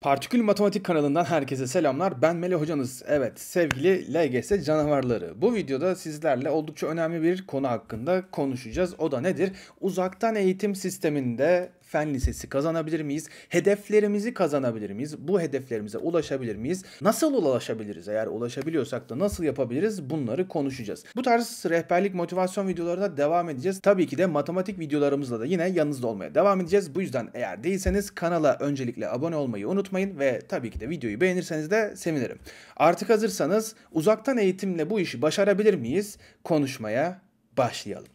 Partikül Matematik kanalından herkese selamlar. Ben Mele hocanız. Evet sevgili LGS canavarları. Bu videoda sizlerle oldukça önemli bir konu hakkında konuşacağız. O da nedir? Uzaktan eğitim sisteminde fen lisesi kazanabilir miyiz? Hedeflerimizi kazanabilir miyiz? Bu hedeflerimize ulaşabilir miyiz? Nasıl ulaşabiliriz? Eğer ulaşabiliyorsak da nasıl yapabiliriz? Bunları konuşacağız. Bu tarz rehberlik motivasyon videolarına devam edeceğiz. Tabii ki de matematik videolarımızla da yine yanınızda olmaya devam edeceğiz. Bu yüzden eğer değilseniz kanala öncelikle abone olmayı unutmayın ve tabii ki de videoyu beğenirseniz de sevinirim. Artık hazırsanız uzaktan eğitimle bu işi başarabilir miyiz? Konuşmaya başlayalım.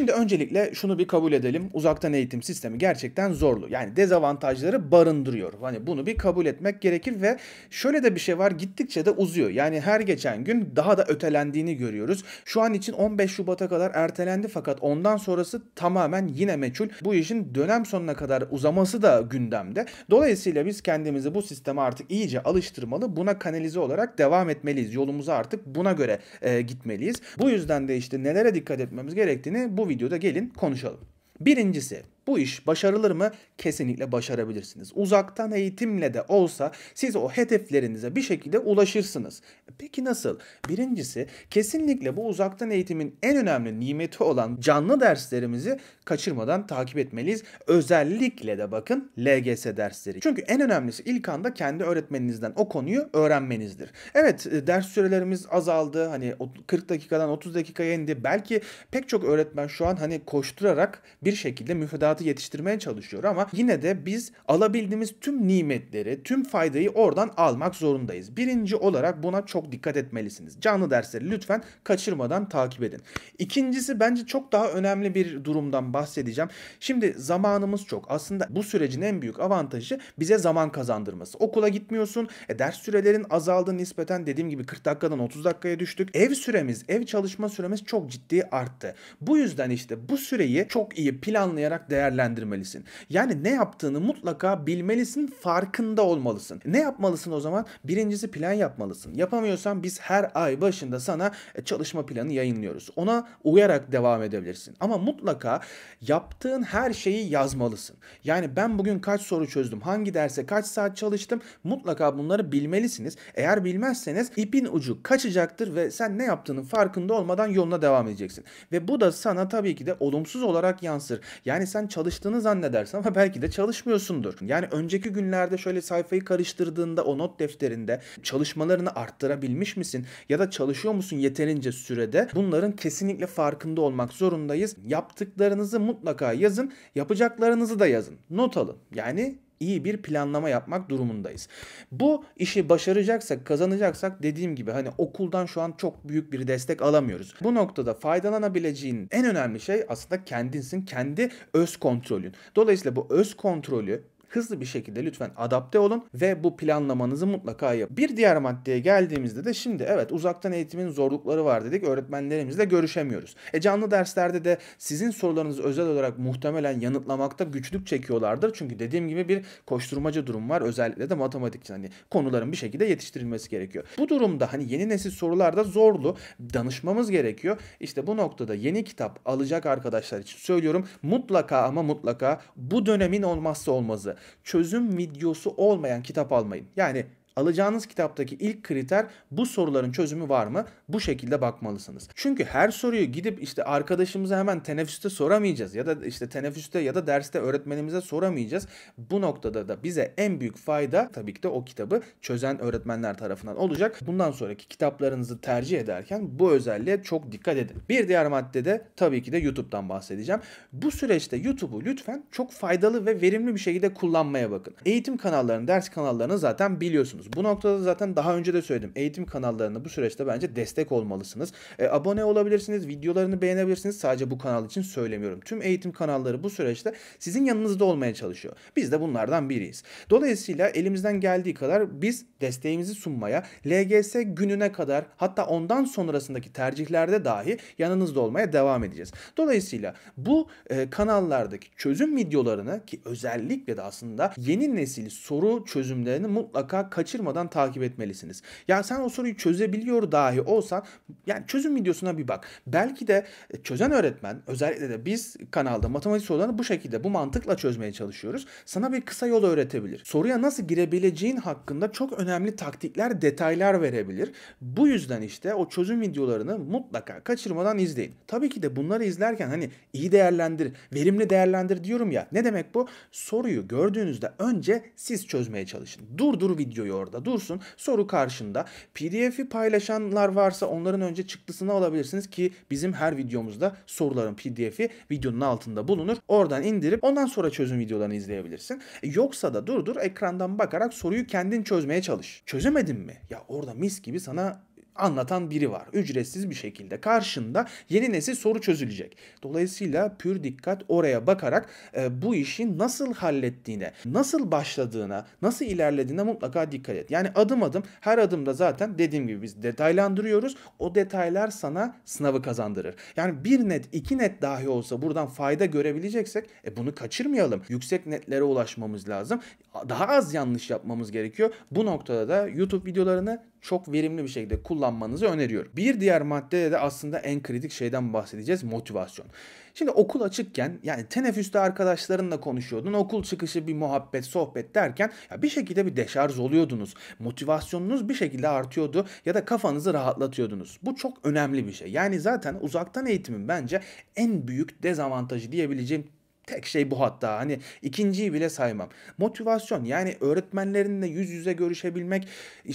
Şimdi öncelikle şunu bir kabul edelim. Uzaktan eğitim sistemi gerçekten zorlu. Yani dezavantajları barındırıyor. Hani bunu bir kabul etmek gerekir ve şöyle de bir şey var. Gittikçe de uzuyor. Yani her geçen gün daha da ötelendiğini görüyoruz. Şu an için 15 Şubat'a kadar ertelendi fakat ondan sonrası tamamen yine meçhul. Bu işin dönem sonuna kadar uzaması da gündemde. Dolayısıyla biz kendimizi bu sisteme artık iyice alıştırmalı. Buna kanalize olarak devam etmeliyiz. Yolumuzu artık buna göre e, gitmeliyiz. Bu yüzden de işte nelere dikkat etmemiz gerektiğini bu videoda gelin konuşalım. Birincisi bu iş başarılır mı? Kesinlikle başarabilirsiniz. Uzaktan eğitimle de olsa siz o hedeflerinize bir şekilde ulaşırsınız. E peki nasıl? Birincisi kesinlikle bu uzaktan eğitimin en önemli nimeti olan canlı derslerimizi kaçırmadan takip etmeliyiz. Özellikle de bakın LGS dersleri. Çünkü en önemlisi ilk anda kendi öğretmeninizden o konuyu öğrenmenizdir. Evet e, ders sürelerimiz azaldı. Hani 40 dakikadan 30 dakikaya indi. Belki pek çok öğretmen şu an hani koşturarak bir şekilde müfredat evladı yetiştirmeye çalışıyor ama yine de biz alabildiğimiz tüm nimetleri, tüm faydayı oradan almak zorundayız. Birinci olarak buna çok dikkat etmelisiniz. Canlı dersleri lütfen kaçırmadan takip edin. İkincisi bence çok daha önemli bir durumdan bahsedeceğim. Şimdi zamanımız çok. Aslında bu sürecin en büyük avantajı bize zaman kazandırması. Okula gitmiyorsun. E, ders sürelerin azaldı nispeten dediğim gibi 40 dakikadan 30 dakikaya düştük. Ev süremiz, ev çalışma süremiz çok ciddi arttı. Bu yüzden işte bu süreyi çok iyi planlayarak değerlendirmek değerlendirmelisin. Yani ne yaptığını mutlaka bilmelisin, farkında olmalısın. Ne yapmalısın o zaman? Birincisi plan yapmalısın. Yapamıyorsan biz her ay başında sana e, çalışma planı yayınlıyoruz. Ona uyarak devam edebilirsin. Ama mutlaka yaptığın her şeyi yazmalısın. Yani ben bugün kaç soru çözdüm, hangi derse kaç saat çalıştım mutlaka bunları bilmelisiniz. Eğer bilmezseniz ipin ucu kaçacaktır ve sen ne yaptığının farkında olmadan yoluna devam edeceksin. Ve bu da sana tabii ki de olumsuz olarak yansır. Yani sen çalıştığını zannedersin ama belki de çalışmıyorsundur. Yani önceki günlerde şöyle sayfayı karıştırdığında o not defterinde çalışmalarını arttırabilmiş misin ya da çalışıyor musun yeterince sürede bunların kesinlikle farkında olmak zorundayız. Yaptıklarınızı mutlaka yazın, yapacaklarınızı da yazın. Not alın. Yani iyi bir planlama yapmak durumundayız. Bu işi başaracaksak, kazanacaksak dediğim gibi hani okuldan şu an çok büyük bir destek alamıyoruz. Bu noktada faydalanabileceğin en önemli şey aslında kendinsin, kendi öz kontrolün. Dolayısıyla bu öz kontrolü hızlı bir şekilde lütfen adapte olun ve bu planlamanızı mutlaka yapın. Bir diğer maddeye geldiğimizde de şimdi evet uzaktan eğitimin zorlukları var dedik. Öğretmenlerimizle görüşemiyoruz. E canlı derslerde de sizin sorularınızı özel olarak muhtemelen yanıtlamakta güçlük çekiyorlardır. Çünkü dediğim gibi bir koşturmaca durum var. Özellikle de matematik için hani konuların bir şekilde yetiştirilmesi gerekiyor. Bu durumda hani yeni nesil sorularda zorlu danışmamız gerekiyor. İşte bu noktada yeni kitap alacak arkadaşlar için söylüyorum. Mutlaka ama mutlaka bu dönemin olmazsa olmazı çözüm videosu olmayan kitap almayın. Yani Alacağınız kitaptaki ilk kriter bu soruların çözümü var mı? Bu şekilde bakmalısınız. Çünkü her soruyu gidip işte arkadaşımıza hemen teneffüste soramayacağız ya da işte teneffüste ya da derste öğretmenimize soramayacağız. Bu noktada da bize en büyük fayda tabii ki de o kitabı çözen öğretmenler tarafından olacak. Bundan sonraki kitaplarınızı tercih ederken bu özelliğe çok dikkat edin. Bir diğer maddede tabii ki de YouTube'dan bahsedeceğim. Bu süreçte YouTube'u lütfen çok faydalı ve verimli bir şekilde kullanmaya bakın. Eğitim kanallarını, ders kanallarını zaten biliyorsunuz olmalısınız. Bu noktada zaten daha önce de söyledim. Eğitim kanallarına bu süreçte bence destek olmalısınız. E, abone olabilirsiniz, videolarını beğenebilirsiniz. Sadece bu kanal için söylemiyorum. Tüm eğitim kanalları bu süreçte sizin yanınızda olmaya çalışıyor. Biz de bunlardan biriyiz. Dolayısıyla elimizden geldiği kadar biz desteğimizi sunmaya LGS gününe kadar hatta ondan sonrasındaki tercihlerde dahi yanınızda olmaya devam edeceğiz. Dolayısıyla bu e, kanallardaki çözüm videolarını ki özellikle de aslında yeni nesil soru çözümlerini mutlaka kaç kaçırmadan takip etmelisiniz. Yani sen o soruyu çözebiliyor dahi olsan yani çözüm videosuna bir bak. Belki de e, çözen öğretmen özellikle de biz kanalda matematik sorularını bu şekilde bu mantıkla çözmeye çalışıyoruz. Sana bir kısa yol öğretebilir. Soruya nasıl girebileceğin hakkında çok önemli taktikler, detaylar verebilir. Bu yüzden işte o çözüm videolarını mutlaka kaçırmadan izleyin. Tabii ki de bunları izlerken hani iyi değerlendir, verimli değerlendir diyorum ya. Ne demek bu? Soruyu gördüğünüzde önce siz çözmeye çalışın. Durdur videoyu orada dursun. Soru karşında. PDF'i paylaşanlar varsa onların önce çıktısını alabilirsiniz ki bizim her videomuzda soruların PDF'i videonun altında bulunur. Oradan indirip ondan sonra çözüm videolarını izleyebilirsin. E, yoksa da durdur, ekrandan bakarak soruyu kendin çözmeye çalış. Çözemedin mi? Ya orada mis gibi sana anlatan biri var. Ücretsiz bir şekilde karşında yeni nesil soru çözülecek. Dolayısıyla pür dikkat oraya bakarak e, bu işi nasıl hallettiğine, nasıl başladığına, nasıl ilerlediğine mutlaka dikkat et. Yani adım adım her adımda zaten dediğim gibi biz detaylandırıyoruz. O detaylar sana sınavı kazandırır. Yani bir net, iki net dahi olsa buradan fayda görebileceksek e, bunu kaçırmayalım. Yüksek netlere ulaşmamız lazım. Daha az yanlış yapmamız gerekiyor. Bu noktada da YouTube videolarını çok verimli bir şekilde kullan kullanmanızı öneriyorum. Bir diğer maddede de aslında en kritik şeyden bahsedeceğiz motivasyon. Şimdi okul açıkken yani teneffüste arkadaşlarınla konuşuyordun. Okul çıkışı bir muhabbet, sohbet derken ya bir şekilde bir deşarj oluyordunuz. Motivasyonunuz bir şekilde artıyordu ya da kafanızı rahatlatıyordunuz. Bu çok önemli bir şey. Yani zaten uzaktan eğitimin bence en büyük dezavantajı diyebileceğim Tek şey bu hatta hani ikinciyi bile saymam. Motivasyon yani öğretmenlerinle yüz yüze görüşebilmek,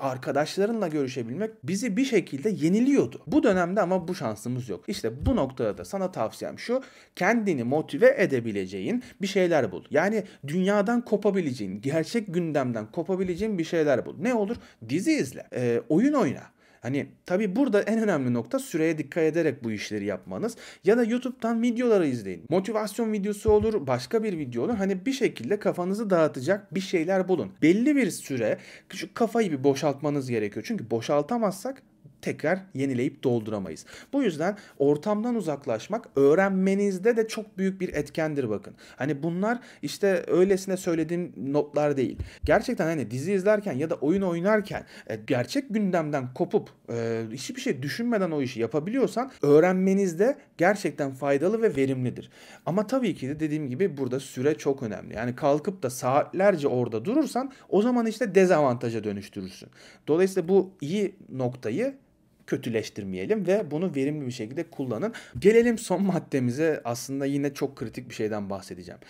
arkadaşlarınla görüşebilmek bizi bir şekilde yeniliyordu. Bu dönemde ama bu şansımız yok. İşte bu noktada da sana tavsiyem şu kendini motive edebileceğin bir şeyler bul. Yani dünyadan kopabileceğin, gerçek gündemden kopabileceğin bir şeyler bul. Ne olur? Dizi izle, e, oyun oyna Hani tabi burada en önemli nokta süreye dikkat ederek bu işleri yapmanız. Ya da YouTube'dan videoları izleyin. Motivasyon videosu olur, başka bir video olur. Hani bir şekilde kafanızı dağıtacak bir şeyler bulun. Belli bir süre şu kafayı bir boşaltmanız gerekiyor. Çünkü boşaltamazsak tekrar yenileyip dolduramayız. Bu yüzden ortamdan uzaklaşmak öğrenmenizde de çok büyük bir etkendir bakın. Hani bunlar işte öylesine söylediğim notlar değil. Gerçekten hani dizi izlerken ya da oyun oynarken e, gerçek gündemden kopup e, hiçbir şey düşünmeden o işi yapabiliyorsan öğrenmenizde gerçekten faydalı ve verimlidir. Ama tabii ki de dediğim gibi burada süre çok önemli. Yani kalkıp da saatlerce orada durursan o zaman işte dezavantaja dönüştürürsün. Dolayısıyla bu iyi noktayı kötüleştirmeyelim ve bunu verimli bir şekilde kullanın. Gelelim son maddemize aslında yine çok kritik bir şeyden bahsedeceğim.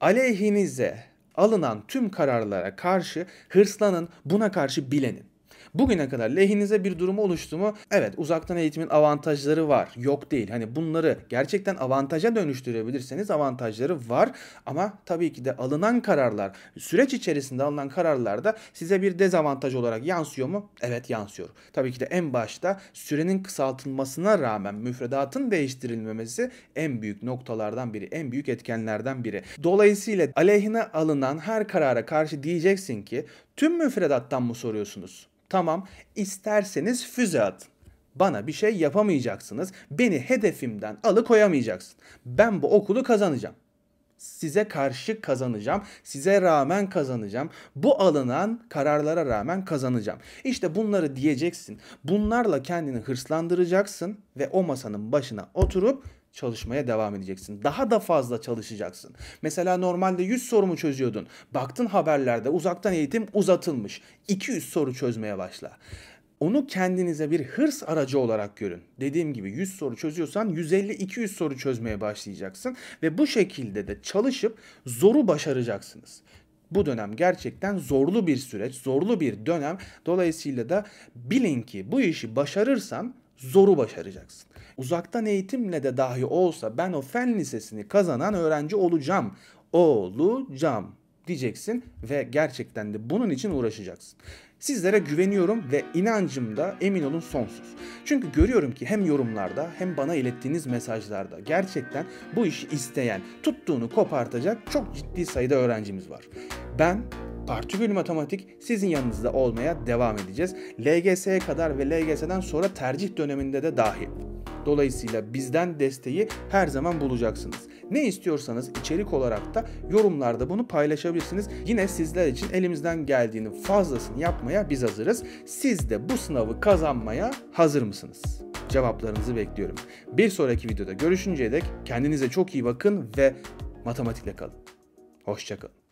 Aleyhinize alınan tüm kararlara karşı hırslanın, buna karşı bilenin. Bugüne kadar lehinize bir durumu oluştu mu? Evet uzaktan eğitimin avantajları var. Yok değil. Hani bunları gerçekten avantaja dönüştürebilirseniz avantajları var. Ama tabii ki de alınan kararlar, süreç içerisinde alınan kararlar da size bir dezavantaj olarak yansıyor mu? Evet yansıyor. Tabii ki de en başta sürenin kısaltılmasına rağmen müfredatın değiştirilmemesi en büyük noktalardan biri, en büyük etkenlerden biri. Dolayısıyla aleyhine alınan her karara karşı diyeceksin ki tüm müfredattan mı soruyorsunuz? Tamam isterseniz füze atın. Bana bir şey yapamayacaksınız. Beni hedefimden alıkoyamayacaksın. Ben bu okulu kazanacağım. Size karşı kazanacağım. Size rağmen kazanacağım. Bu alınan kararlara rağmen kazanacağım. İşte bunları diyeceksin. Bunlarla kendini hırslandıracaksın ve o masanın başına oturup çalışmaya devam edeceksin. Daha da fazla çalışacaksın. Mesela normalde 100 sorumu çözüyordun. Baktın haberlerde uzaktan eğitim uzatılmış. 200 soru çözmeye başla. Onu kendinize bir hırs aracı olarak görün. Dediğim gibi 100 soru çözüyorsan 150-200 soru çözmeye başlayacaksın ve bu şekilde de çalışıp zoru başaracaksınız bu dönem gerçekten zorlu bir süreç, zorlu bir dönem. Dolayısıyla da bilin ki bu işi başarırsan zoru başaracaksın. Uzaktan eğitimle de dahi olsa ben o fen lisesini kazanan öğrenci olacağım. Olacağım diyeceksin ve gerçekten de bunun için uğraşacaksın. Sizlere güveniyorum ve inancım da emin olun sonsuz. Çünkü görüyorum ki hem yorumlarda hem bana ilettiğiniz mesajlarda gerçekten bu işi isteyen, tuttuğunu kopartacak çok ciddi sayıda öğrencimiz var. Ben Partikül Matematik sizin yanınızda olmaya devam edeceğiz. LGS'ye kadar ve LGS'den sonra tercih döneminde de dahil. Dolayısıyla bizden desteği her zaman bulacaksınız. Ne istiyorsanız içerik olarak da yorumlarda bunu paylaşabilirsiniz. Yine sizler için elimizden geldiğinin fazlasını yapmaya biz hazırız. Siz de bu sınavı kazanmaya hazır mısınız? Cevaplarınızı bekliyorum. Bir sonraki videoda görüşünceye dek kendinize çok iyi bakın ve matematikle kalın. Hoşçakalın.